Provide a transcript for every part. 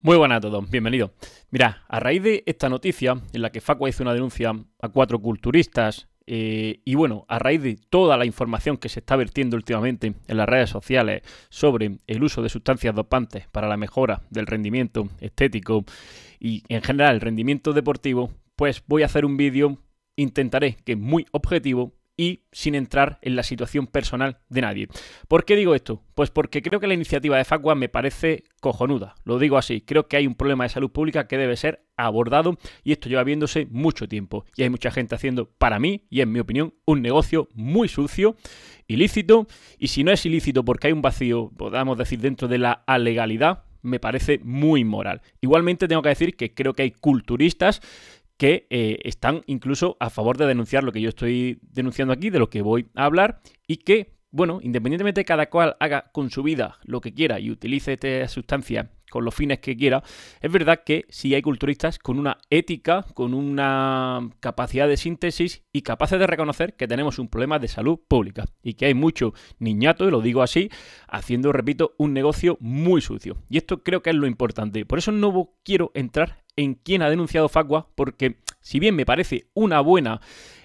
Muy buenas a todos, bienvenidos. Mira, a raíz de esta noticia en la que Facua hizo una denuncia a cuatro culturistas eh, y bueno, a raíz de toda la información que se está vertiendo últimamente en las redes sociales sobre el uso de sustancias dopantes para la mejora del rendimiento estético y en general el rendimiento deportivo, pues voy a hacer un vídeo, intentaré que muy objetivo y sin entrar en la situación personal de nadie. ¿Por qué digo esto? Pues porque creo que la iniciativa de Facua me parece cojonuda. Lo digo así, creo que hay un problema de salud pública que debe ser abordado y esto lleva viéndose mucho tiempo. Y hay mucha gente haciendo, para mí, y en mi opinión, un negocio muy sucio, ilícito, y si no es ilícito porque hay un vacío, podamos decir, dentro de la alegalidad, me parece muy moral. Igualmente tengo que decir que creo que hay culturistas que eh, están incluso a favor de denunciar lo que yo estoy denunciando aquí, de lo que voy a hablar, y que, bueno, independientemente de cada cual haga con su vida lo que quiera y utilice esta sustancia con los fines que quiera, es verdad que sí hay culturistas con una ética, con una capacidad de síntesis y capaces de reconocer que tenemos un problema de salud pública y que hay mucho niñato, y lo digo así, haciendo, repito, un negocio muy sucio. Y esto creo que es lo importante. Por eso no quiero entrar en quién ha denunciado Facua, porque si bien me parece una buena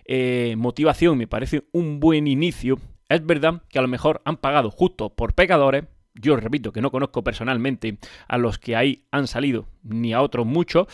eh, motivación, me parece un buen inicio, es verdad que a lo mejor han pagado justo por pecadores. Yo repito que no conozco personalmente a los que ahí han salido, ni a otros muchos,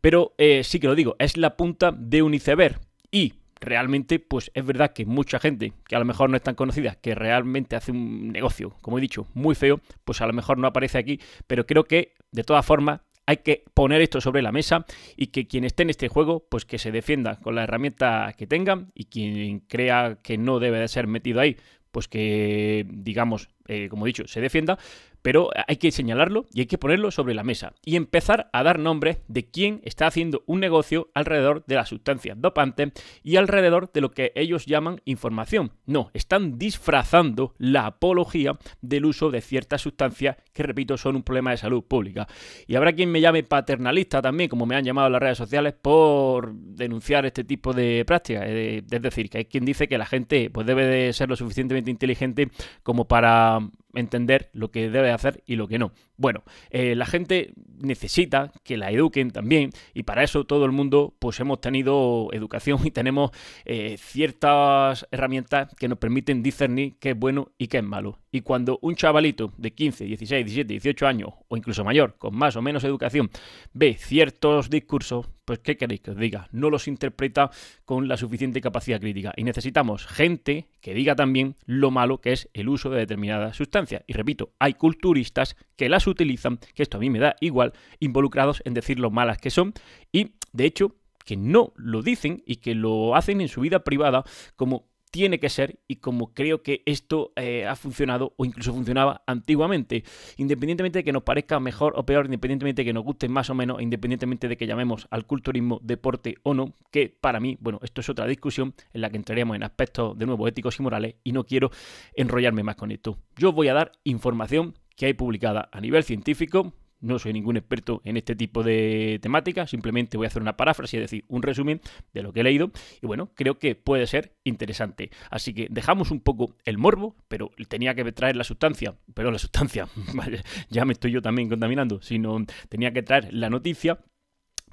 pero eh, sí que lo digo, es la punta de un iceberg. Y realmente, pues es verdad que mucha gente que a lo mejor no es tan conocida, que realmente hace un negocio, como he dicho, muy feo, pues a lo mejor no aparece aquí, pero creo que de todas formas hay que poner esto sobre la mesa y que quien esté en este juego, pues que se defienda con la herramienta que tenga y quien crea que no debe de ser metido ahí, pues que, digamos, eh, como he dicho, se defienda, pero hay que señalarlo y hay que ponerlo sobre la mesa y empezar a dar nombres de quién está haciendo un negocio alrededor de las sustancias dopantes y alrededor de lo que ellos llaman información. No, están disfrazando la apología del uso de ciertas sustancias que, repito, son un problema de salud pública. Y habrá quien me llame paternalista también, como me han llamado en las redes sociales, por denunciar este tipo de prácticas. Eh, es decir, que hay quien dice que la gente pues, debe de ser lo suficientemente inteligente como para entender lo que debe hacer y lo que no. Bueno, eh, la gente necesita que la eduquen también y para eso todo el mundo pues hemos tenido educación y tenemos eh, ciertas herramientas que nos permiten discernir qué es bueno y qué es malo. Y cuando un chavalito de 15, 16, 17, 18 años o incluso mayor, con más o menos educación, ve ciertos discursos, pues ¿qué queréis que os diga? No los interpreta con la suficiente capacidad crítica. Y necesitamos gente que diga también lo malo que es el uso de determinadas sustancias. Y repito, hay culturistas que las utilizan, que esto a mí me da igual, involucrados en decir lo malas que son. Y, de hecho, que no lo dicen y que lo hacen en su vida privada como tiene que ser y como creo que esto eh, ha funcionado o incluso funcionaba antiguamente. Independientemente de que nos parezca mejor o peor, independientemente de que nos guste más o menos, independientemente de que llamemos al culturismo deporte o no, que para mí, bueno, esto es otra discusión en la que entraríamos en aspectos de nuevo éticos y morales y no quiero enrollarme más con esto. Yo voy a dar información que hay publicada a nivel científico, no soy ningún experto en este tipo de temática, simplemente voy a hacer una paráfrasis, es decir, un resumen de lo que he leído. Y bueno, creo que puede ser interesante. Así que dejamos un poco el morbo, pero tenía que traer la sustancia, Pero la sustancia, ya me estoy yo también contaminando, sino tenía que traer la noticia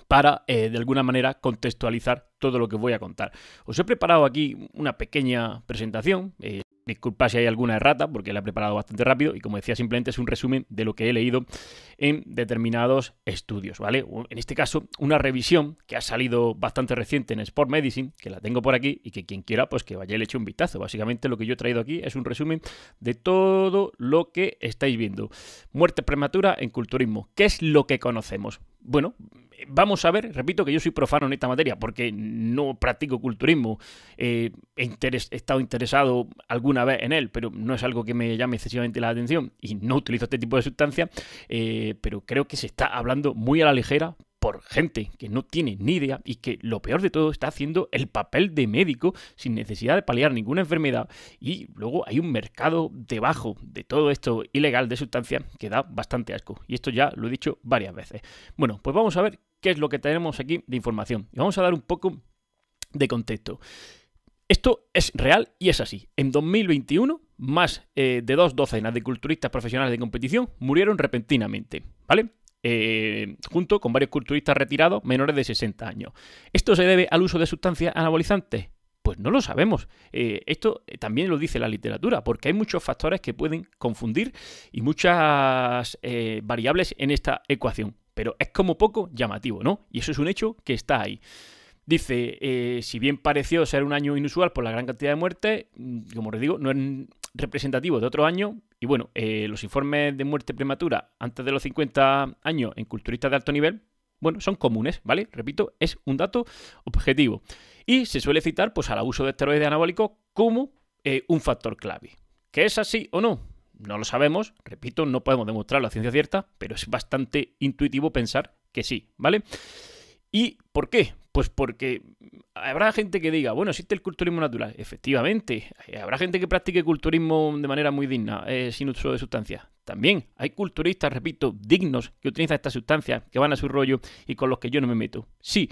para, eh, de alguna manera, contextualizar todo lo que voy a contar. Os he preparado aquí una pequeña presentación. Disculpa eh, disculpad si hay alguna errata, porque la he preparado bastante rápido y, como decía, simplemente es un resumen de lo que he leído en determinados estudios, ¿vale? En este caso, una revisión que ha salido bastante reciente en Sport Medicine, que la tengo por aquí y que quien quiera, pues que vaya y le eche un vistazo. Básicamente lo que yo he traído aquí es un resumen de todo lo que estáis viendo. Muerte prematura en culturismo. ¿Qué es lo que conocemos? Bueno, vamos a ver, repito que yo soy profano en esta materia porque no practico culturismo, eh, he, estado interesado alguna vez en él, pero no es algo que me llame excesivamente la atención y no utilizo este tipo de sustancia eh, pero creo que se está hablando muy a la ligera por gente que no tiene ni idea y que lo peor de todo está haciendo el papel de médico sin necesidad de paliar ninguna enfermedad y luego hay un mercado debajo de todo esto ilegal de sustancias que da bastante asco y esto ya lo he dicho varias veces. Bueno, pues vamos a ver qué es lo que tenemos aquí de información. Y vamos a dar un poco de contexto. Esto es real y es así. En 2021, más eh, de dos docenas de culturistas profesionales de competición murieron repentinamente, ¿vale? Eh, junto con varios culturistas retirados menores de 60 años. ¿Esto se debe al uso de sustancias anabolizantes? Pues no lo sabemos. Eh, esto también lo dice la literatura, porque hay muchos factores que pueden confundir y muchas variables en esta ecuación pero es como poco llamativo, ¿no? Y eso es un hecho que está ahí. Dice, eh, si bien pareció ser un año inusual por la gran cantidad de muertes, mm, como les digo, no es representativo de otro año. Y bueno, eh, los informes de muerte prematura antes de los 50 años en culturistas de alto nivel, bueno, son comunes, ¿vale? Repito, es un dato objetivo. Y se suele citar pues, al abuso de esteroides anabólicos como eh, un factor clave. ¿Que es así o no? No lo sabemos, repito, no podemos demostrar la ciencia cierta, pero es bastante intuitivo pensar que sí, ¿vale? ¿Y por qué? Pues porque habrá gente que diga, bueno, existe el culturismo natural. Efectivamente, eh, habrá gente que practique culturismo de manera muy digna, eh, sin uso de sustancias. También hay culturistas, repito, dignos que utilizan estas sustancias, que van a su rollo y con los que yo no me meto. Sí,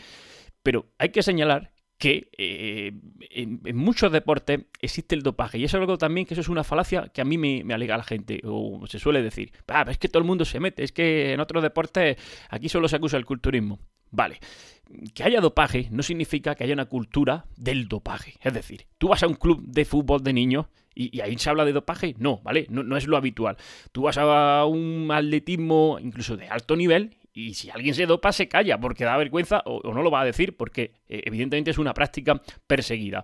pero hay que señalar que eh, en, muchos deportes existe el dopaje. Y eso es algo también que eso es una falacia que a mí me, alega la gente, o se suele decir. Ah, es que todo el mundo se mete, es que en otros deportes aquí solo se acusa el culturismo. Vale, que haya dopaje no significa que haya una cultura del dopaje. Es decir, tú vas a un club de fútbol de niños y, ahí se habla de dopaje. No, ¿vale? No, no, es lo habitual. Tú vas a un atletismo incluso de alto nivel y si alguien se dopa, se calla porque da vergüenza o, no lo va a decir porque eh, evidentemente es una práctica perseguida.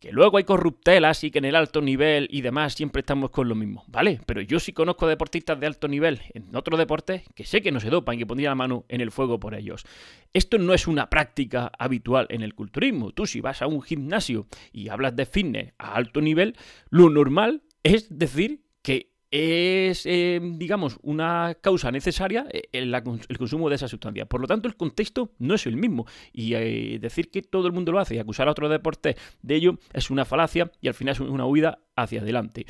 Que luego hay corruptelas y que en el alto nivel y demás siempre estamos con lo mismo, ¿vale? Pero yo sí conozco deportistas de alto nivel en otros deportes que sé que no se dopan y que pondría la mano en el fuego por ellos. Esto no es una práctica habitual en el culturismo. Tú si vas a un gimnasio y hablas de fitness a alto nivel, lo normal es decir que es, eh, digamos, una causa necesaria el, eh, eh, el, consumo de esa sustancia. Por lo tanto, el contexto no es el mismo. Y decir que todo el mundo lo hace y acusar a otros deportes de ello es una falacia y al final es una huida hacia adelante.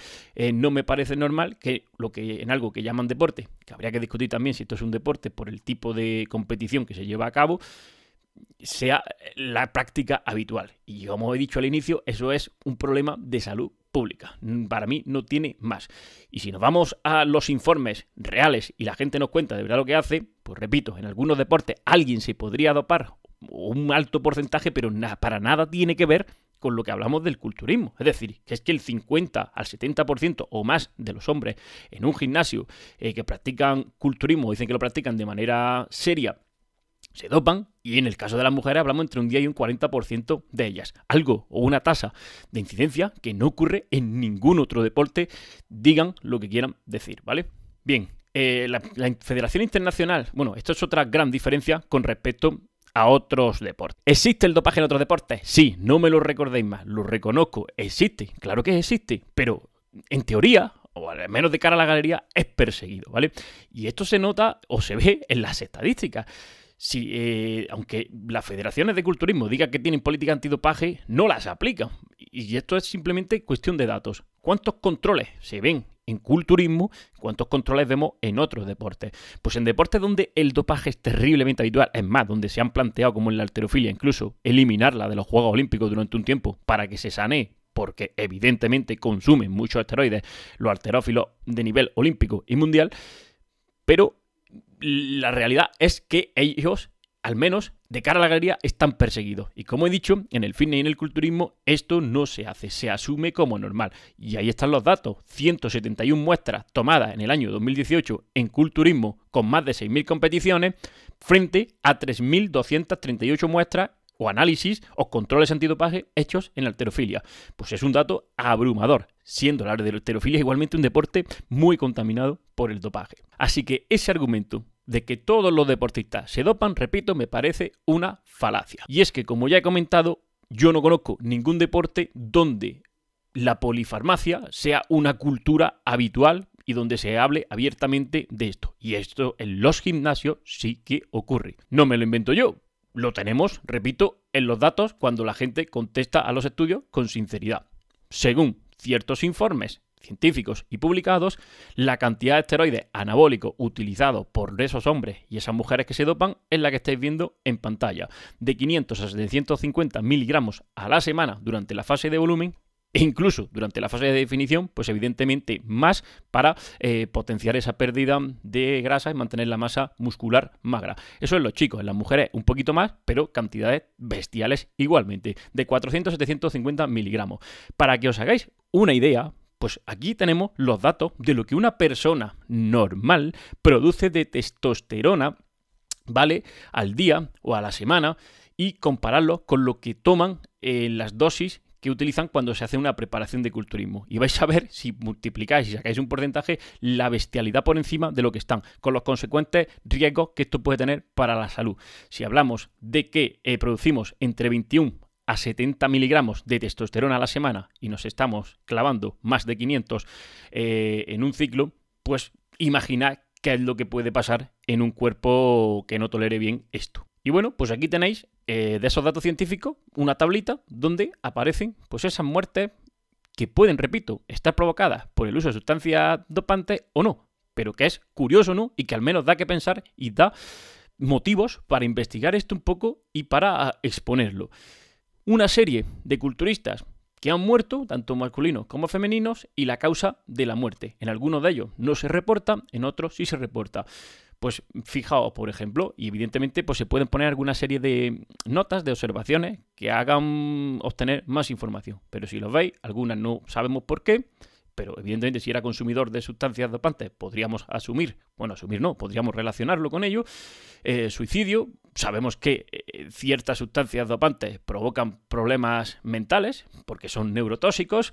no me parece normal que lo que en algo que llaman deporte, que habría que discutir también si esto es un deporte por el tipo de competición que se lleva a cabo, sea la práctica habitual. Y como he dicho al inicio, eso es un problema de salud pública. Mm, para mí no tiene más. Y si nos vamos a los informes reales y la gente nos cuenta de verdad lo que hace, pues repito, en algunos deportes alguien se podría dopar un alto porcentaje, pero para nada tiene que ver con lo que hablamos del culturismo. Es decir, que es que el 50 al 70% o más de los hombres en un gimnasio eh, que practican culturismo, dicen que lo practican de manera seria, se dopan y en el caso de las mujeres hablamos entre un día y un 40% de ellas. Algo o una tasa de incidencia que no ocurre en ningún otro deporte, digan lo que quieran decir, ¿vale? Bien, eh, la, la Federación Internacional, bueno, esto es otra gran diferencia con respecto a otros deportes. ¿Existe el dopaje en otros deportes? Sí, no me lo recordéis más, lo reconozco, existe, claro que existe, pero en teoría, o al menos de cara a la galería, es perseguido, ¿vale? Y esto se nota o se ve en las estadísticas si, eh, aunque las federaciones de culturismo digan que tienen política antidopaje, no las aplican. Y esto es simplemente cuestión de datos. ¿Cuántos controles se ven en culturismo, cuántos controles vemos en otros deportes. Pues en deportes donde el dopaje es terriblemente habitual, es más, donde se han planteado, como en la alterofilia incluso, eliminarla de los Juegos Olímpicos durante un tiempo para que se sane, porque evidentemente consumen muchos esteroides los alterófilos de nivel olímpico y mundial, pero la realidad es que ellos, al menos de cara a la galería, están perseguidos. Y como he dicho, en el fitness y en el culturismo esto no se hace, se asume como normal. Y ahí están los datos, 171 muestras tomadas en el año 2018 en culturismo con más de 6.000 competiciones, frente a 3.238 muestras o análisis o controles antidopaje hechos en la alterofilia. Pues es un dato abrumador, siendo la alterofilia igualmente un deporte muy contaminado por el dopaje. Así que ese argumento de que todos los deportistas se dopan, repito, me parece una falacia. Y es que, como ya he comentado, yo no conozco ningún deporte donde la polifarmacia sea una cultura habitual y donde se hable abiertamente de esto. Y esto en los gimnasios sí que ocurre. No me lo invento yo, lo tenemos, repito, en los datos cuando la gente contesta a los estudios con sinceridad. Según ciertos informes científicos y publicados, la cantidad de esteroides anabólicos utilizados por esos hombres y esas mujeres que se dopan es la que estáis viendo en pantalla, de 500 a 750 miligramos a la semana durante la fase de volumen e incluso durante la fase de definición, pues evidentemente más para eh, potenciar esa pérdida de grasa y mantener la masa muscular magra. Eso en los chicos, en las mujeres un poquito más, pero cantidades bestiales igualmente, de 400 750 miligramos. Para que os hagáis una idea, pues aquí tenemos los datos de lo que una persona normal produce de testosterona, ¿vale? Al día o a la semana y compararlo con lo que toman en eh, las dosis que utilizan cuando se hace una preparación de culturismo. Y vais a ver si multiplicáis y sacáis un porcentaje la bestialidad por encima de lo que están, con los consecuentes riesgos que esto puede tener para la salud. Si hablamos de que eh, producimos entre 21 a 70 miligramos de testosterona a la semana y nos estamos clavando más de 500 eh, en un ciclo, pues imaginad qué es lo que puede pasar en un cuerpo que no tolere bien esto. Y bueno, pues aquí tenéis eh, de esos datos científicos una tablita donde aparecen pues esas muertes que pueden, repito, estar provocadas por el uso de sustancias dopantes o no, pero que es curioso, ¿no? Y que al menos da que pensar y da motivos para investigar esto un poco y para ah, exponerlo. Una serie de culturistas que han muerto, tanto masculinos como femeninos, y la causa de la muerte. En algunos de ellos no se reporta, en otros sí se reporta. Pues fijaos, por ejemplo, y evidentemente pues se pueden poner alguna serie de notas, de observaciones que hagan obtener más información. Pero si los veis, algunas no sabemos por qué, pero evidentemente si era consumidor de sustancias dopantes, podríamos asumir, bueno, asumir no, podríamos relacionarlo con ello. Eh, suicidio, sabemos que eh, ciertas sustancias dopantes provocan problemas mentales porque son neurotóxicos.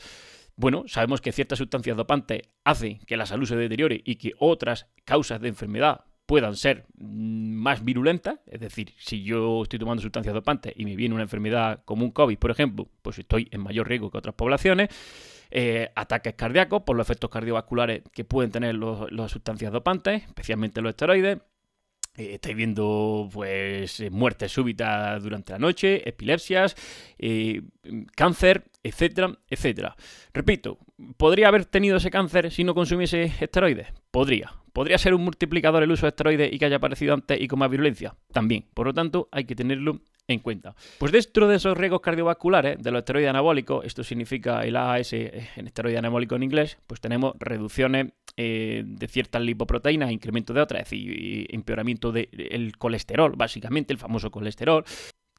Bueno, sabemos que ciertas sustancias dopantes hacen que la salud se deteriore y que otras causas de enfermedad puedan ser mm, más virulentas, es decir, si yo estoy tomando sustancias dopantes y me viene una enfermedad como un COVID, por ejemplo, pues estoy en mayor riesgo que otras poblaciones, eh, ataques cardíacos por los efectos cardiovasculares que pueden tener las sustancias dopantes, especialmente los esteroides, eh, estoy estáis viendo pues muertes súbitas durante la noche, epilepsias, eh, cáncer, etcétera, etcétera. Repito, ¿podría haber tenido ese cáncer si no consumiese esteroides? Podría. ¿Podría ser un multiplicador el uso de esteroides y que haya aparecido antes y con más virulencia? También. Por lo tanto, hay que tenerlo en cuenta. Pues dentro de esos riesgos cardiovasculares, de los esteroides anabólicos, esto significa el AAS eh, en esteroide anabólico en inglés, pues tenemos reducciones eh, de ciertas lipoproteínas, incremento de otras, es decir, empeoramiento del colesterol, básicamente el famoso colesterol,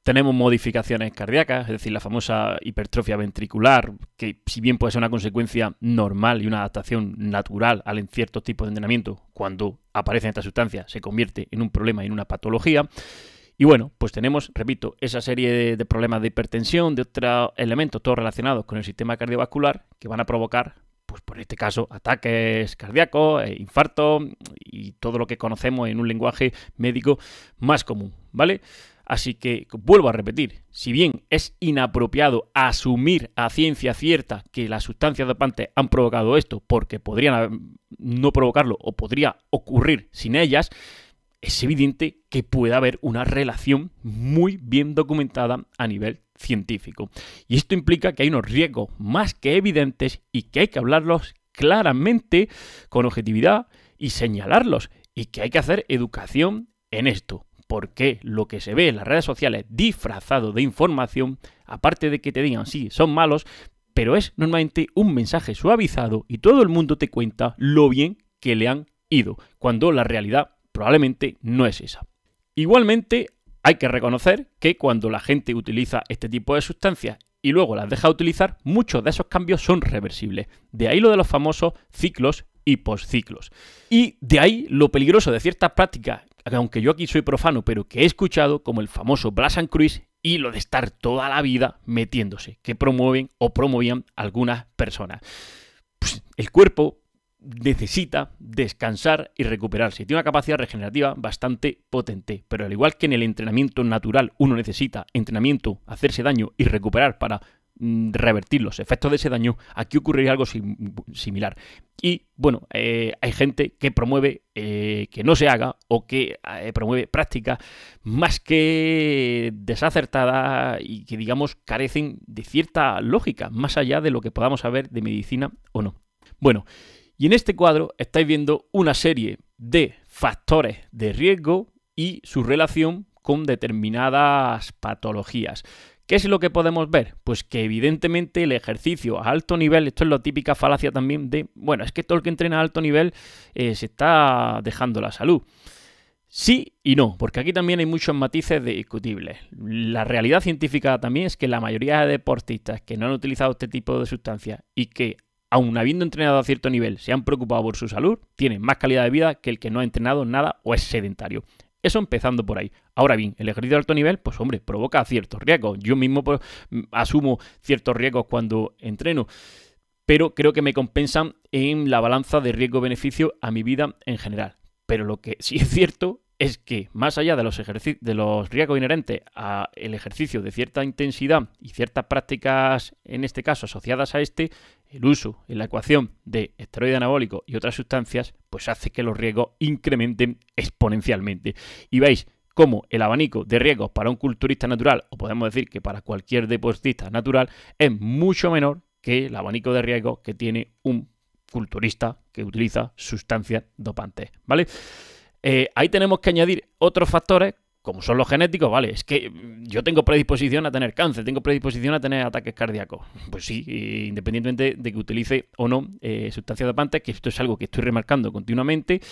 tenemos modificaciones cardíacas, es decir, la famosa hipertrofia ventricular, que si bien puede ser una consecuencia normal y una adaptación natural al cierto tipo de entrenamiento, cuando aparece esta sustancia se convierte en un problema y en una patología. Y bueno, pues tenemos, repito, esa serie de, problemas de hipertensión, de otros elementos, todos relacionados con el sistema cardiovascular, que van a provocar pues por este caso, ataques cardíacos, eh, infarto y todo lo que conocemos en un lenguaje médico más común, ¿vale? Así que vuelvo a repetir, si bien es inapropiado asumir a ciencia cierta que las sustancias dopantes han provocado esto, porque podrían no provocarlo o podría ocurrir sin ellas, es evidente que puede haber una relación muy bien documentada a nivel científico. Y esto implica que hay unos riesgos más que evidentes y que hay que hablarlos claramente, con objetividad y señalarlos. Y que hay que hacer educación en esto porque lo que se ve en las redes sociales disfrazado de información, aparte de que te digan sí, son malos, pero es normalmente un mensaje suavizado y todo el mundo te cuenta lo bien que le han ido, cuando la realidad probablemente no es esa. Igualmente, hay que reconocer que cuando la gente utiliza este tipo de sustancias y luego las deja utilizar, muchos de esos cambios son reversibles. De ahí lo de los famosos ciclos y posciclos. Y de ahí lo peligroso de ciertas prácticas aunque yo aquí soy profano, pero que he escuchado como el famoso and Cruz y lo de estar toda la vida metiéndose, que promueven o promovían algunas personas. Pues, el cuerpo necesita descansar y recuperarse. Tiene una capacidad regenerativa bastante potente, pero al igual que en el entrenamiento natural uno necesita entrenamiento, hacerse daño y recuperar para Mm, revertir los efectos de ese daño, aquí ocurriría algo similar. Y bueno, eh, hay gente que promueve eh, que no se haga o que eh, promueve prácticas más que desacertadas y que digamos carecen de cierta lógica, más allá de lo que podamos saber de medicina o no. Bueno, y en este cuadro estáis viendo una serie de factores de riesgo y su relación con determinadas patologías. ¿Qué es lo que podemos ver? Pues que evidentemente el ejercicio a alto nivel, esto es la típica falacia también de, bueno, es que todo el que entrena a alto nivel eh, se está dejando la salud. Sí y no, porque aquí también hay muchos matices discutibles. La realidad científica también es que la mayoría de deportistas que no han utilizado este tipo de sustancias y que, aun habiendo entrenado a cierto nivel, se han preocupado por su salud, tienen más calidad de vida que el que no ha entrenado nada o es sedentario. Eso empezando por ahí. Ahora bien, el ejercicio de alto nivel, pues hombre, provoca ciertos riesgos. Yo mismo pues, mm, asumo ciertos riesgos cuando entreno, pero creo que me compensan en la balanza de riesgo-beneficio a mi vida en general. Pero lo que sí es cierto es que más allá de los, riesgos inherentes al ejercicio de cierta intensidad y ciertas prácticas, en este caso asociadas a este, el uso en la ecuación de esteroide anabólico y otras sustancias, pues hace que los riesgos incrementen exponencialmente. Y veis cómo el abanico de riesgos para un culturista natural, o podemos decir que para cualquier deportista natural, es mucho menor que el abanico de riesgos que tiene un culturista que utiliza sustancias dopantes, ¿vale? Eh, ahí tenemos que añadir otros factores, como son los genéticos, vale, es que mm, yo tengo predisposición a tener cáncer, tengo predisposición a tener ataques cardíacos. Pues sí, independientemente de que utilice o no eh, sustancias dopantes, que esto es algo que estoy remarcando continuamente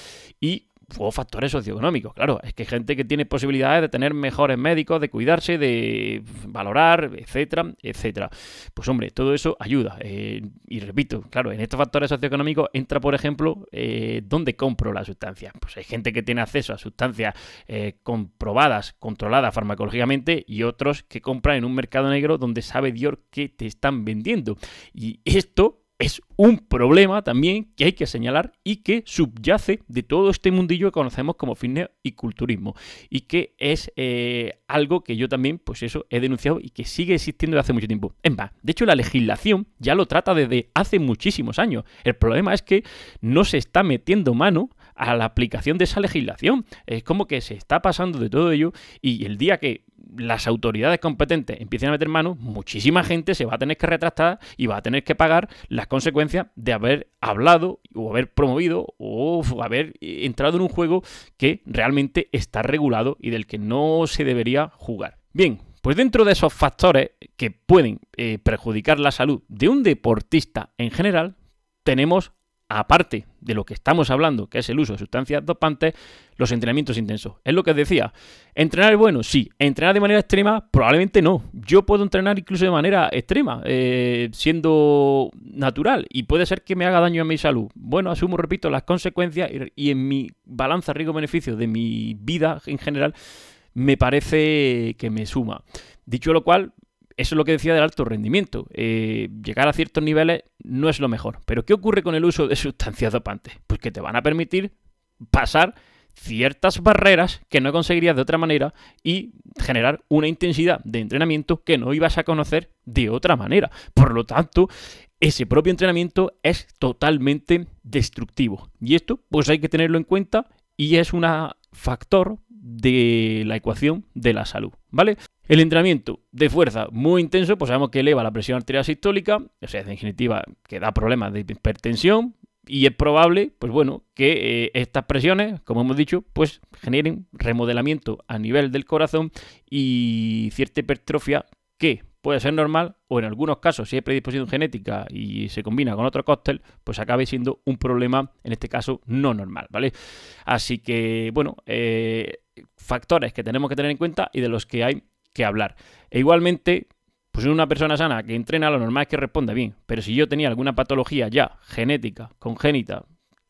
y o factores socioeconómicos, claro, es que hay gente que tiene posibilidades de tener mejores médicos, de cuidarse, de valorar, etcétera, etcétera. Pues hombre, todo eso ayuda. Eh, y repito, claro, en estos factores socioeconómicos entra, por ejemplo, eh, dónde compro la sustancia. Pues hay gente que tiene acceso a sustancias eh, comprobadas, controladas farmacológicamente, y otros que compran en un mercado negro donde sabe Dios que te están vendiendo. Y esto es un problema también que hay que señalar y que subyace de todo este mundillo que conocemos como fitness y culturismo y que es eh, algo que yo también pues eso he denunciado y que sigue existiendo desde hace mucho tiempo. En va de hecho la legislación ya lo trata desde hace muchísimos años. El problema es que no se está metiendo mano a la aplicación de esa legislación. Es como que se está pasando de todo ello y el día que las autoridades competentes empiecen a meter manos, muchísima gente se va a tener que retractar y va a tener que pagar las consecuencias de haber hablado o haber promovido o haber entrado en un juego que realmente está regulado y del que no se debería jugar. Bien, pues dentro de esos factores que pueden eh, perjudicar la salud de un deportista en general, tenemos aparte de lo que estamos hablando, que es el uso de sustancias dopantes, los entrenamientos intensos. Es lo que os decía. ¿Entrenar es bueno? Sí. ¿Entrenar de manera extrema? Probablemente no. Yo puedo entrenar incluso de manera extrema, eh, siendo natural, y puede ser que me haga daño a mi salud. Bueno, asumo, repito, las consecuencias y en mi balanza riesgo-beneficio de mi vida en general, me parece que me suma. Dicho lo cual, eso es lo que decía del alto rendimiento. Eh, llegar a ciertos niveles no es lo mejor. Pero ¿qué ocurre con el uso de sustancias dopantes? Pues que te van a permitir pasar ciertas barreras que no conseguirías de otra manera y generar una intensidad de entrenamiento que no ibas a conocer de otra manera. Por lo tanto, ese propio entrenamiento es totalmente destructivo. Y esto pues hay que tenerlo en cuenta y es un factor de la ecuación de la salud, ¿vale? El entrenamiento de fuerza muy intenso, pues sabemos que eleva la presión arterial sistólica, o sea, en definitiva, que da problemas de hipertensión, y es probable, pues bueno, que eh, estas presiones, como hemos dicho, pues generen remodelamiento a nivel del corazón y cierta hipertrofia que puede ser normal o en algunos casos, si hay predisposición genética y se combina con otro cóctel, pues acabe siendo un problema, en este caso, no normal, ¿vale? Así que, bueno, eh, factores que tenemos que tener en cuenta y de los que hay que hablar. E igualmente, pues una persona sana que entrena, lo normal es que responda bien. Pero si yo tenía alguna patología ya genética, congénita,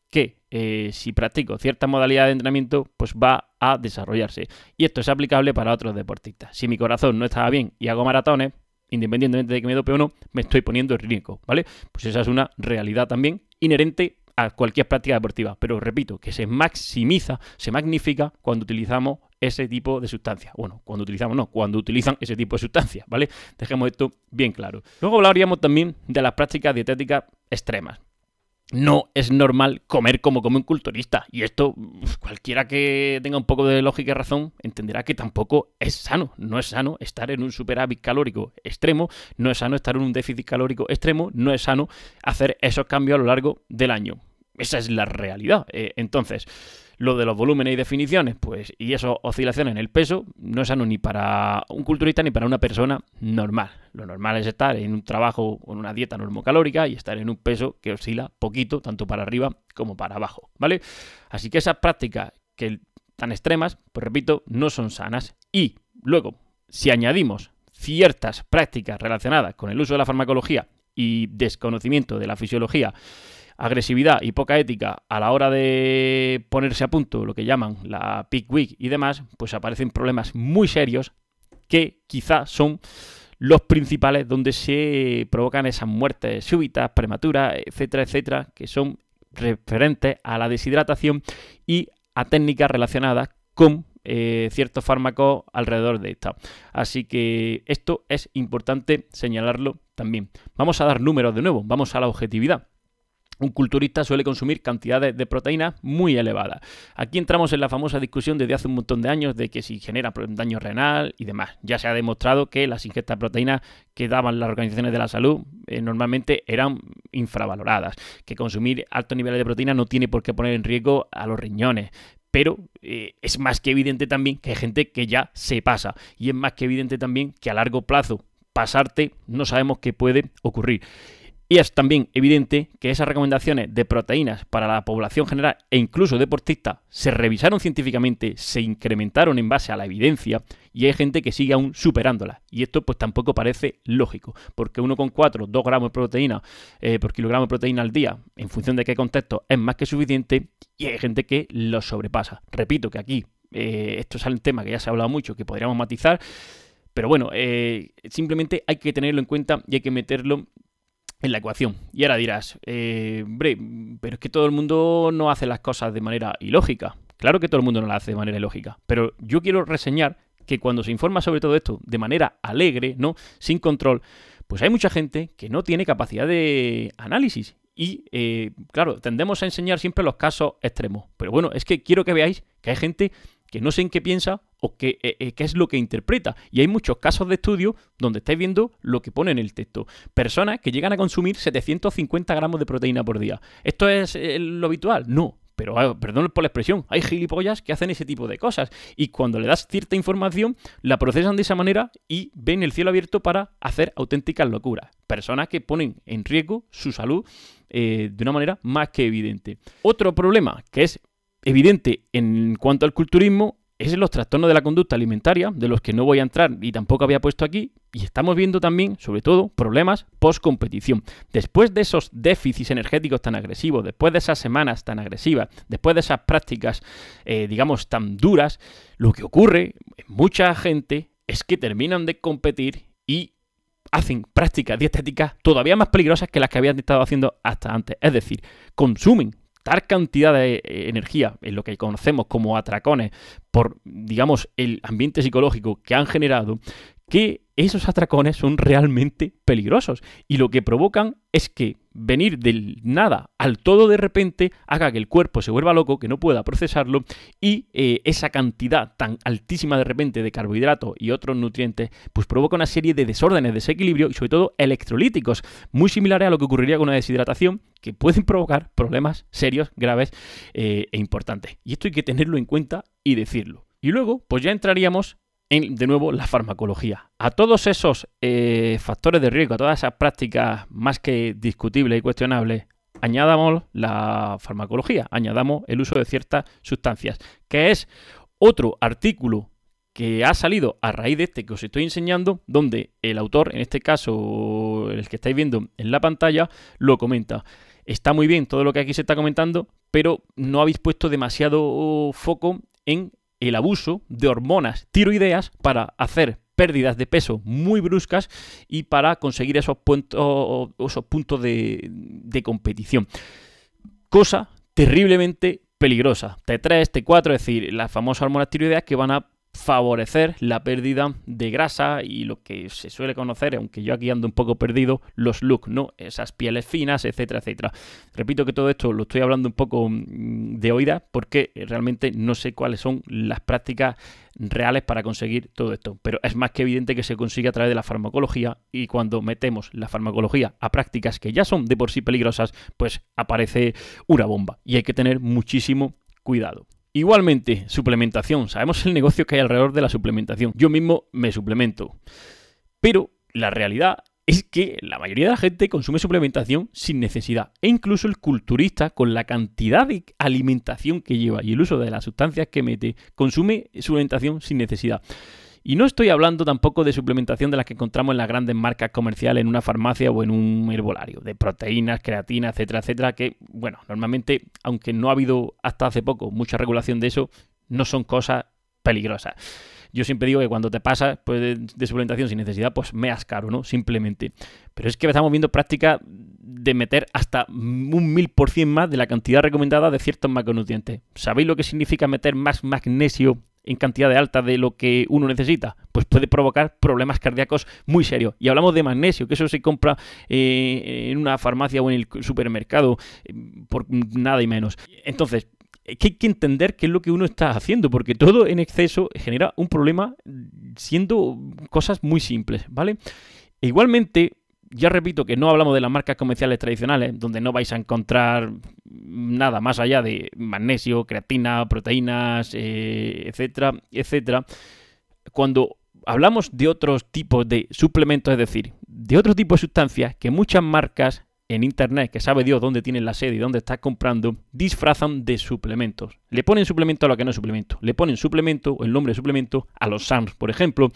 que eh, si practico cierta modalidad de entrenamiento, pues va a desarrollarse. Y esto es aplicable para otros deportistas. Si mi corazón no estaba bien y hago maratones, independientemente de que me dope o no, me estoy poniendo en riesgo, ¿vale? Pues esa es una realidad también inherente a cualquier práctica deportiva. Pero repito, que se maximiza, se magnifica cuando utilizamos ese tipo de sustancia Bueno, cuando utilizamos, no, cuando utilizan ese tipo de sustancias, ¿vale? Dejemos esto bien claro. Luego hablaríamos también de las prácticas dietéticas extremas no es normal comer como come un culturista. Y esto, cualquiera que tenga un poco de lógica y razón, entenderá que tampoco es sano. No es sano estar en un superávit calórico extremo, no es sano estar en un déficit calórico extremo, no es sano hacer esos cambios a lo largo del año. Esa es la realidad. Eh, entonces, lo de los volúmenes y definiciones, pues, y eso oscilación en el peso, no es sano ni para un culturista ni para una persona normal. Lo normal es estar en un trabajo con una dieta normocalórica y estar en un peso que oscila poquito, tanto para arriba como para abajo, ¿vale? Así que esas prácticas que tan extremas, pues repito, no son sanas. Y luego, si añadimos ciertas prácticas relacionadas con el uso de la farmacología y desconocimiento de la fisiología agresividad y poca ética a la hora de ponerse a punto, lo que llaman la peak week y demás, pues aparecen problemas muy serios que quizás son los principales donde se provocan esas muertes súbitas, prematuras, etcétera, etcétera, que son referentes a la deshidratación y a técnicas relacionadas con eh, ciertos fármacos alrededor de esta. Así que esto es importante señalarlo también. Vamos a dar números de nuevo, vamos a la objetividad un culturista suele consumir cantidades de proteínas muy elevadas. Aquí entramos en la famosa discusión desde hace un montón de años de que si genera daño renal y demás. Ya se ha demostrado que las ingestas de proteínas que daban las organizaciones de la salud eh, normalmente eran infravaloradas, que consumir altos niveles de proteína no tiene por qué poner en riesgo a los riñones, pero eh, es más que evidente también que hay gente que ya se pasa y es más que evidente también que a largo plazo pasarte no sabemos qué puede ocurrir. Y es también evidente que esas recomendaciones de proteínas para la población general e incluso deportista se revisaron científicamente, se incrementaron en base a la evidencia y hay gente que sigue aún superándolas. Y esto pues tampoco parece lógico, porque 1,4, 2 gramos de proteína eh, por kilogramo de proteína al día, en función de qué contexto, es más que suficiente y hay gente que lo sobrepasa. Repito que aquí eh, esto es un tema que ya se ha hablado mucho, que podríamos matizar. Pero bueno, eh, simplemente hay que tenerlo en cuenta y hay que meterlo en la ecuación. Y ahora dirás, eh, hombre, pero es que todo el mundo no hace las cosas de manera ilógica. Claro que todo el mundo no las hace de manera ilógica, pero yo quiero reseñar que cuando se informa sobre todo esto de manera alegre, ¿no? Sin control, pues hay mucha gente que no tiene capacidad de análisis. Y eh, claro, tendemos a enseñar siempre los casos extremos. Pero bueno, es que quiero que veáis que hay gente que no sé en qué piensa o eh, eh, qué, es lo que interpreta. Y hay muchos casos de estudio donde estáis viendo lo que pone en el texto. Personas que llegan a consumir 750 gramos de proteína por día. ¿Esto es eh, lo habitual? No, pero ah, perdón por la expresión, hay gilipollas que hacen ese tipo de cosas y cuando le das cierta información la procesan de esa manera y ven el cielo abierto para hacer auténticas locuras. Personas que ponen en riesgo su salud de una manera más que evidente. Otro problema que es evidente en cuanto al culturismo es los trastornos de la conducta alimentaria, de los que no voy a entrar y tampoco había puesto aquí, y estamos viendo también, sobre todo, problemas post-competición. Después de esos déficits energéticos tan agresivos, después de esas semanas tan agresivas, después de esas prácticas, eh, digamos, tan duras, lo que ocurre en mucha gente es que terminan de competir y hacen prácticas dietéticas todavía más peligrosas que las que habían estado haciendo hasta antes. Es decir, consumen tal cantidad de eh, energía en lo que conocemos como atracones por, digamos, el ambiente psicológico que han generado, que esos atracones son realmente peligrosos y lo que provocan es que venir del nada al todo de repente haga que el cuerpo se vuelva loco, que no pueda procesarlo y eh, esa cantidad tan altísima de repente de carbohidratos y otros nutrientes pues provoca una serie de desórdenes, desequilibrio y sobre todo electrolíticos, muy similares a lo que ocurriría con una deshidratación que pueden provocar problemas serios, graves eh, e importantes. Y esto hay que tenerlo en cuenta y decirlo. Y luego, pues ya entraríamos de nuevo, la farmacología. A todos esos eh, factores de riesgo, a todas esas prácticas más que discutibles y cuestionables, añadamos la farmacología, añadamos el uso de ciertas sustancias, que es otro artículo que ha salido a raíz de este que os estoy enseñando, donde el autor, en este caso el que estáis viendo en la pantalla, lo comenta. Está muy bien todo lo que aquí se está comentando, pero no habéis puesto demasiado foco en el abuso de hormonas tiroideas para hacer pérdidas de peso muy bruscas y para conseguir esos puntos, esos puntos de, de competición. Cosa terriblemente peligrosa. T3, T4, es decir, las famosas hormonas tiroideas que van a favorecer la pérdida de grasa y lo que se suele conocer, aunque yo aquí ando un poco perdido, los looks, ¿no? Esas pieles finas, etcétera, etcétera. Repito que todo esto lo estoy hablando un poco mm, de oída porque realmente no sé cuáles son las prácticas reales para conseguir todo esto, pero es más que evidente que se consigue a través de la farmacología y cuando metemos la farmacología a prácticas que ya son de por sí peligrosas, pues aparece una bomba y hay que tener muchísimo cuidado. Igualmente, suplementación. Sabemos el negocio que hay alrededor de la suplementación. Yo mismo me suplemento. Pero la realidad es que la mayoría de la gente consume suplementación sin necesidad. E incluso el culturista, con la cantidad de alimentación que lleva y el uso de las sustancias que mete, consume suplementación sin necesidad. Y no estoy hablando tampoco de suplementación de las que encontramos en las grandes marcas comerciales en una farmacia o en un herbolario, de proteínas, creatina, etcétera, etcétera, que, bueno, normalmente, aunque no ha habido hasta hace poco mucha regulación de eso, no son cosas peligrosas. Yo siempre digo que cuando te pasas pues, de, suplementación sin necesidad, pues meas caro, ¿no? Simplemente. Pero es que estamos viendo práctica de meter hasta un mil por cien más de la cantidad recomendada de ciertos macronutrientes. ¿Sabéis lo que significa meter más magnesio en de alta de lo que uno necesita, pues puede provocar problemas cardíacos muy serios. Y hablamos de magnesio, que eso se compra eh, en una farmacia o en el supermercado eh, por nada y menos. Entonces, hay que entender qué es lo que uno está haciendo, porque todo en exceso genera un problema siendo cosas muy simples, ¿vale? E igualmente, ya repito que no hablamos de las marcas comerciales tradicionales, donde no vais a encontrar nada más allá de magnesio, creatina, proteínas, etc. Eh, etcétera, etcétera. Cuando hablamos de otros tipos de suplementos, es decir, de otro tipo de sustancias que muchas marcas en internet, que sabe Dios dónde tienen la sede y dónde estás comprando, disfrazan de suplementos. Le ponen suplemento a lo que no es suplemento. Le ponen suplemento o el nombre de suplemento a los SAMs, por ejemplo,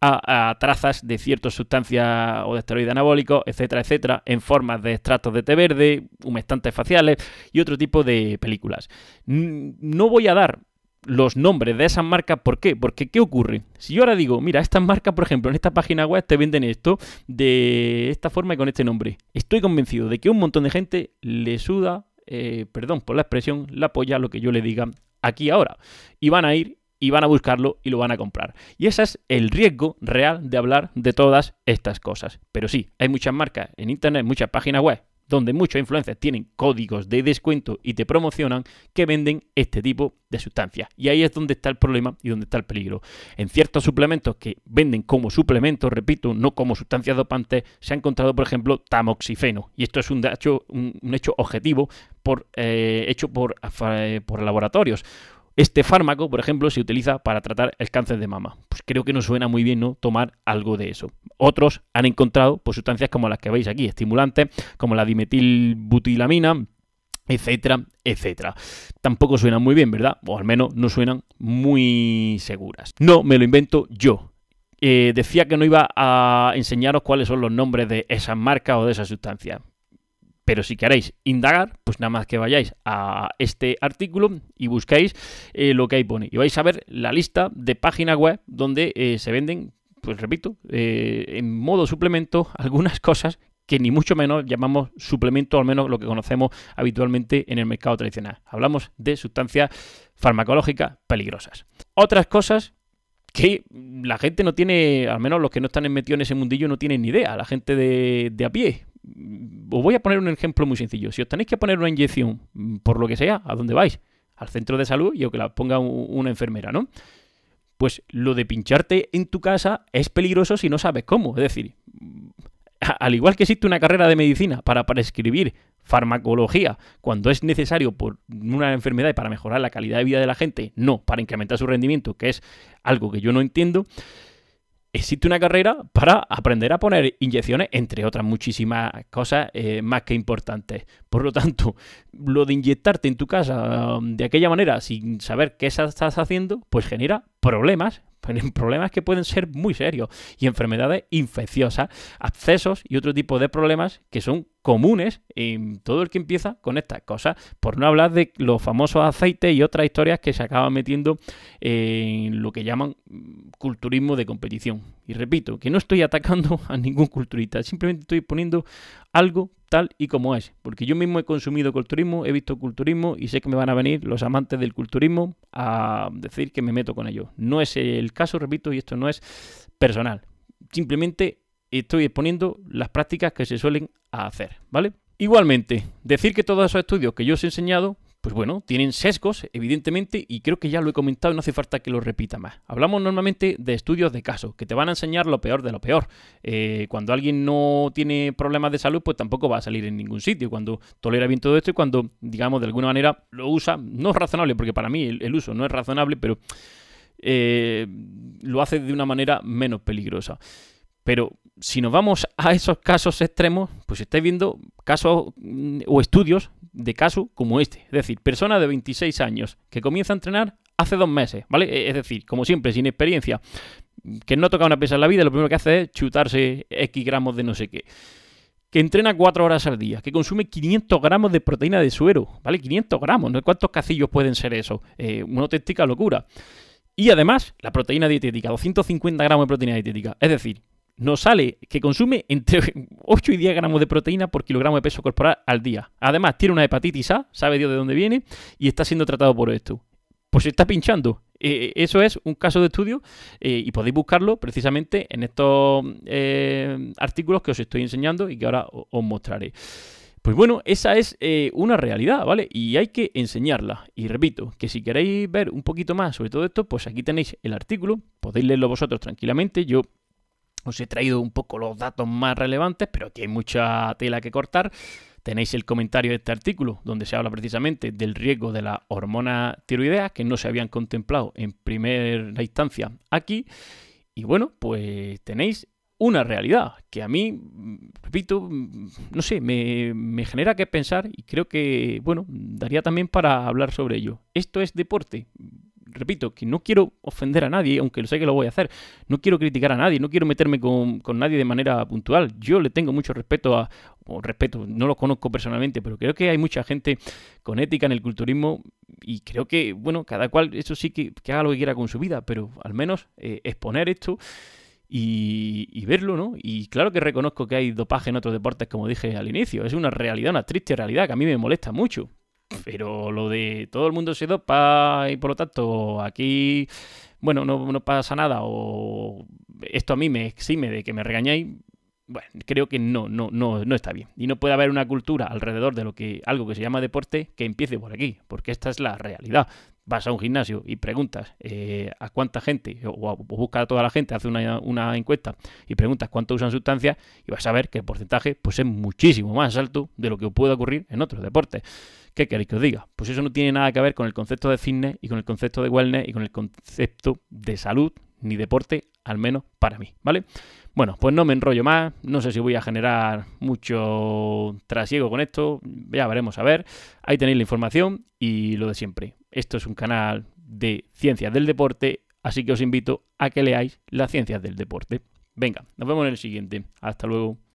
a, trazas de ciertas sustancias o de esteroides anabólicos, etcétera, etcétera, en formas de extractos de té verde, humectantes faciales y otro tipo de películas. No voy a dar los nombres de esas marcas, ¿por qué? Porque ¿qué ocurre? Si yo ahora digo, mira, estas marcas, por ejemplo, en esta página web te venden esto de esta forma y con este nombre, estoy convencido de que un montón de gente le suda, eh, perdón por la expresión, la apoya lo que yo le diga aquí ahora. Y van a ir y van a buscarlo y lo van a comprar. Y ese es el riesgo real de hablar de todas estas cosas. Pero sí, hay muchas marcas en Internet, muchas páginas web donde muchos influencers tienen códigos de descuento y te promocionan que venden este tipo de sustancias. Y ahí es donde está el problema y donde está el peligro. En ciertos suplementos que venden como suplementos, repito, no como sustancias dopantes, se ha encontrado, por ejemplo, tamoxifeno. Y esto es un hecho, un, hecho objetivo por, eh, hecho por, eh, eh, por laboratorios este fármaco, por ejemplo, se utiliza para tratar el cáncer de mama. Pues creo que no suena muy bien, ¿no? Tomar algo de eso. Otros han encontrado pues, sustancias como las que veis aquí, estimulantes, como la dimetilbutilamina, etcétera, etcétera. Tampoco suenan muy bien, ¿verdad? O al menos no suenan muy seguras. No me lo invento yo. Eh, decía que no iba a enseñaros cuáles son los nombres de esas marcas o de esas sustancias. Pero si queréis indagar, pues nada más que vayáis a este artículo y buscáis eh, lo que ahí pone. Y vais a ver la lista de páginas web donde eh, se venden, pues repito, eh, en modo suplemento algunas cosas que ni mucho menos llamamos suplemento, al menos lo que conocemos habitualmente en el mercado tradicional. Hablamos de sustancias farmacológicas peligrosas. Otras cosas que la gente no tiene, al menos los que no están metidos en ese mundillo, no tienen ni idea, la gente de a pie os voy a poner un ejemplo muy sencillo. Si os tenéis que poner una inyección, mm, por lo que sea, ¿a dónde vais? Al centro de salud y o que la ponga una enfermera, ¿no? Pues lo de pincharte en tu casa es peligroso si no sabes cómo. Es decir, mm, al igual que existe una carrera de medicina para prescribir farmacología cuando es necesario por una enfermedad y para mejorar la calidad de vida de la gente, no para incrementar su rendimiento, que es algo que yo no entiendo existe una carrera para aprender a poner inyecciones, entre otras muchísimas cosas eh, más que importantes. Por lo tanto, lo de inyectarte en tu casa um, de aquella manera sin saber qué estás haciendo, pues genera problemas en problemas que pueden ser muy serios y enfermedades infecciosas, abscesos y otro tipo de problemas que son comunes en todo el que empieza con estas cosas, por no hablar de los famosos aceites y otras historias que se acaban metiendo en lo que llaman mm, culturismo de competición. Y repito, que no estoy atacando a ningún culturista, simplemente estoy poniendo algo y como es, porque yo mismo he consumido culturismo, he visto culturismo y sé que me van a venir los amantes del culturismo a decir que me meto con ellos. No es el caso, repito, y esto no es personal. Simplemente estoy exponiendo las prácticas que se suelen hacer, ¿vale? Igualmente, decir que todos esos estudios que yo os he enseñado pues bueno, tienen sesgos, evidentemente, y creo que ya lo he comentado y no hace falta que lo repita más. Hablamos normalmente de estudios de caso, que te van a enseñar lo peor de lo peor. Eh, cuando alguien no tiene problemas de salud, pues tampoco va a salir en ningún sitio. Cuando tolera bien todo esto y cuando, digamos, de alguna manera lo usa, no es razonable, porque para mí el, uso no es razonable, pero eh, lo hace de una manera menos peligrosa. Pero si nos vamos a esos casos extremos, pues estáis viendo casos mm, o estudios de casos como este. Es decir, persona de 26 años que comienza a entrenar hace dos meses, ¿vale? E-, es decir, como siempre, sin experiencia, que no toca una pesa en la vida, lo primero que hace es chutarse X gramos de no sé qué. Que entrena cuatro horas al día, que consume 500 gramos de proteína de suero, ¿vale? 500 gramos, ¿no? ¿Cuántos cacillos pueden ser eso? Eh, una auténtica locura. Y además, la proteína dietética, 250 gramos de proteína dietética. Es decir, nos sale que consume entre 8 y 10 gramos de proteína por kilogramo de peso corporal al día. Además, tiene una hepatitis A, sabe Dios de dónde viene, y está siendo tratado por esto. Pues está pinchando. Eh, eh, eso es un caso de estudio eh, y podéis buscarlo precisamente en estos artículos que os estoy enseñando y que ahora os mostraré. Pues bueno, esa es una realidad, ¿vale? Y hay que enseñarla. Y repito, que si queréis ver un poquito más sobre todo esto, pues aquí tenéis el artículo, podéis leerlo vosotros tranquilamente. Yo os he traído un poco los datos más relevantes, pero aquí hay mucha tela que cortar. Tenéis el comentario de este artículo, donde se habla precisamente del riesgo de la hormona tiroideas que no se habían contemplado en primera instancia aquí. Y bueno, pues tenéis una realidad que a mí, repito, no sé, me, me, genera que pensar y creo que, bueno, daría también para hablar sobre ello. Esto es deporte repito, que no quiero ofender a nadie, aunque lo sé que lo voy a hacer, no quiero criticar a nadie, no quiero meterme con, con nadie de manera puntual. Yo le tengo mucho respeto a, respeto, no lo conozco personalmente, pero creo que hay mucha gente con ética en el culturismo y creo que, bueno, cada cual, eso sí que, haga lo que quiera con su vida, pero al menos eh, exponer esto. Y, y, verlo, ¿no? Y claro que reconozco que hay dopaje en otros deportes, como dije al inicio. Es una realidad, una triste realidad que a mí me molesta mucho. Pero lo de todo el mundo se dopa y por lo tanto aquí, bueno, no, pasa nada o esto a mí me exime de que me regañéis, bueno, creo que no, no, no, no está bien. Y no puede haber una cultura alrededor de lo que, algo que se llama deporte, que empiece por aquí, porque esta es la realidad. Vas a un gimnasio y preguntas eh, a cuánta gente, o, buscas a toda la gente, hace una, una, encuesta y preguntas cuánto usan sustancias, y vas a ver que el porcentaje pues, es muchísimo más alto de lo que puede ocurrir en otros deportes. ¿Qué queréis que os diga? Pues eso no tiene nada que ver con el concepto de fitness y con el concepto de wellness y con el concepto de salud ni deporte, al menos para mí, ¿vale? Bueno, pues no me enrollo más, no sé si voy a generar mucho trasiego con esto, ya veremos a ver. Ahí tenéis la información y lo de siempre. Esto es un canal de ciencias del deporte, así que os invito a que leáis las ciencias del deporte. Venga, nos vemos en el siguiente. Hasta luego.